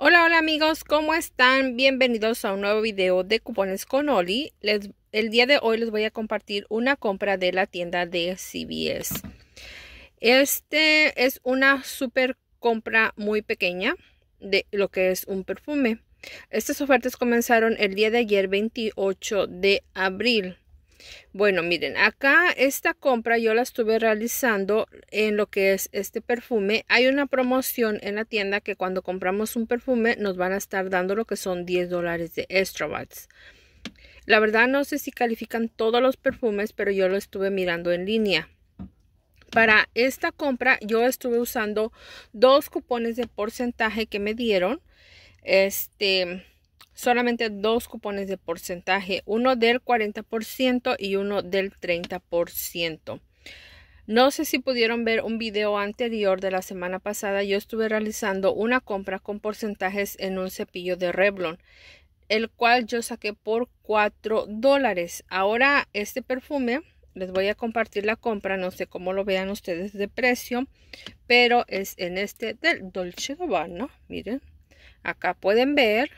Hola, hola amigos, ¿cómo están? Bienvenidos a un nuevo video de cupones con Oli. el día de hoy les voy a compartir una compra de la tienda de CBS. Este es una super compra muy pequeña de lo que es un perfume. Estas ofertas comenzaron el día de ayer 28 de abril. Bueno, miren, acá esta compra yo la estuve realizando en lo que es este perfume. Hay una promoción en la tienda que cuando compramos un perfume nos van a estar dando lo que son 10 dólares de Estrobats. La verdad no sé si califican todos los perfumes, pero yo lo estuve mirando en línea. Para esta compra yo estuve usando dos cupones de porcentaje que me dieron. Este solamente dos cupones de porcentaje, uno del 40% y uno del 30%. No sé si pudieron ver un video anterior de la semana pasada, yo estuve realizando una compra con porcentajes en un cepillo de Revlon, el cual yo saqué por 4 dólares. Ahora este perfume les voy a compartir la compra, no sé cómo lo vean ustedes de precio, pero es en este del Dolce Gabbana, miren. Acá pueden ver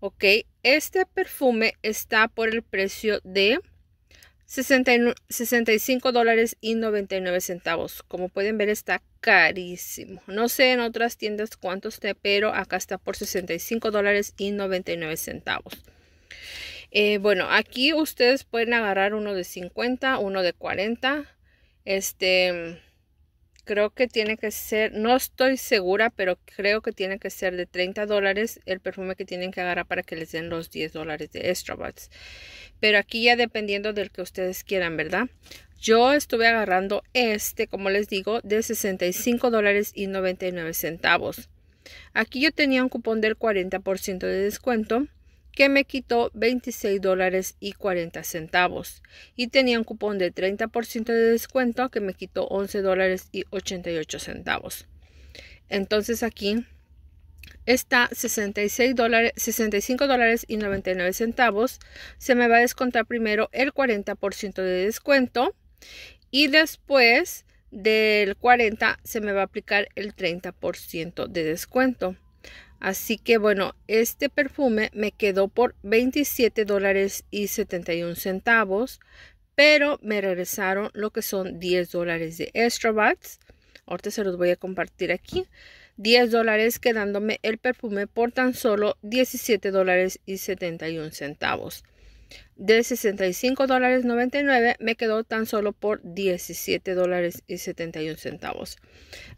Ok, este perfume está por el precio de 65 dólares y 99 centavos. Como pueden ver, está carísimo. No sé en otras tiendas cuánto esté, pero acá está por 65 dólares y 99 centavos. Eh, bueno, aquí ustedes pueden agarrar uno de 50, uno de 40. Este, creo que tiene que ser, no estoy segura, pero creo que tiene que ser de 30 dólares el perfume que tienen que agarrar para que les den los 10 dólares de extra Pero aquí ya dependiendo del que ustedes quieran, ¿verdad? Yo estuve agarrando este, como les digo, de 65 dólares y 99 centavos. Aquí yo tenía un cupón del 40% de descuento que me quitó 26 y 40 centavos. Y tenía un cupón de 30% de descuento que me quitó 11 dólares y 88 centavos. Entonces aquí está 66 dólares, 65 dólares y 99 centavos. Se me va a descontar primero el 40% de descuento y después del 40 se me va a aplicar el 30% de descuento. Así que bueno, este perfume me quedó por 27 dólares y 71 centavos, pero me regresaron lo que son 10 dólares de extra bucks. Ahorita se los voy a compartir aquí. 10 dólares quedándome el perfume por tan solo 17 dólares y 71 centavos. De 65 dólares 99 me quedó tan solo por 17 dólares y 71 centavos.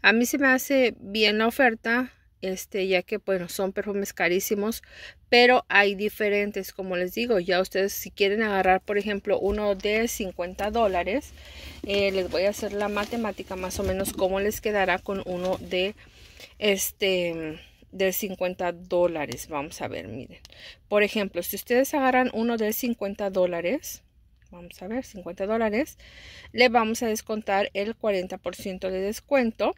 A mí se me hace bien la oferta este ya que bueno son perfumes carísimos pero hay diferentes como les digo ya ustedes si quieren agarrar por ejemplo uno de 50 dólares eh, les voy a hacer la matemática más o menos cómo les quedará con uno de este de 50 dólares vamos a ver miren por ejemplo si ustedes agarran uno de 50 dólares vamos a ver 50 dólares le vamos a descontar el 40% de descuento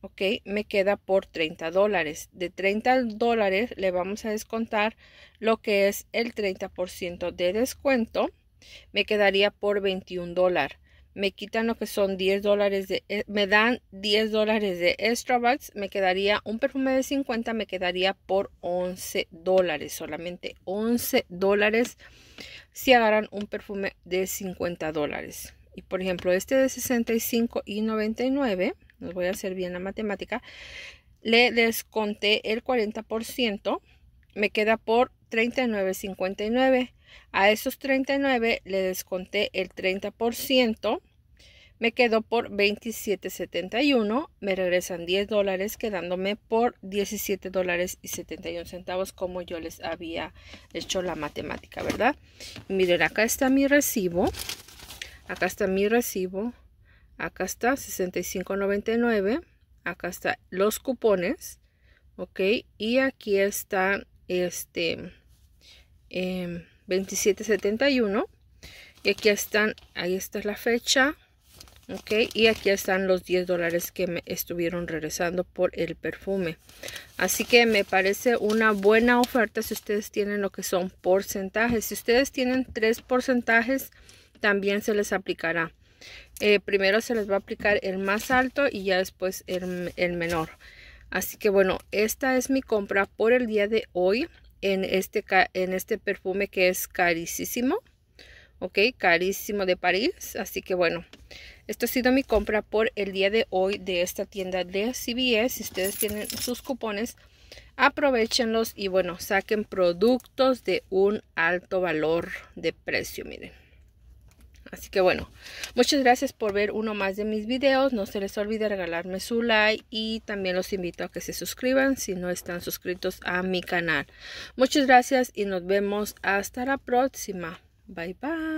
ok, me queda por 30 dólares. De 30 dólares le vamos a descontar lo que es el 30% de descuento, me quedaría por 21 dólares. Me quitan lo que son 10 dólares de, eh, me dan 10 dólares de extra bucks, me quedaría un perfume de 50, me quedaría por 11 dólares, solamente 11 dólares si agarran un perfume de 50 dólares. Y por ejemplo, este de 65 y 99 nos voy a hacer bien la matemática, le desconté el 40%, me queda por 39.59. A esos 39 le desconté el 30%, me quedó por 27.71, me regresan 10 dólares quedándome por 17 dólares y 71 centavos como yo les había hecho la matemática, ¿verdad? miren, acá está mi recibo, acá está mi recibo, Acá está 65.99. Acá está los cupones. Ok. Y aquí está este 27.71. Em, y aquí están, ahí está la fecha. Ok, y aquí están los 10 dólares que me estuvieron regresando por el perfume. Así que me parece una buena oferta si ustedes tienen lo que son porcentajes. Si ustedes tienen tres porcentajes, también se les aplicará. Eh, primero se les va a aplicar el más alto y ya después el, menor. Así que bueno, esta es mi compra por el día de hoy en este, en este perfume que es carísimo. Ok, carísimo de París. Así que bueno, esto ha sido mi compra por el día de hoy de esta tienda de CBS. Si ustedes tienen sus cupones, aprovechenlos y bueno, saquen productos de un alto valor de precio, miren. Así que bueno, muchas gracias por ver uno más de mis videos. No se les olvide regalarme su like y también los invito a que se suscriban si no están suscritos a mi canal. Muchas gracias y nos vemos hasta la próxima. Bye bye.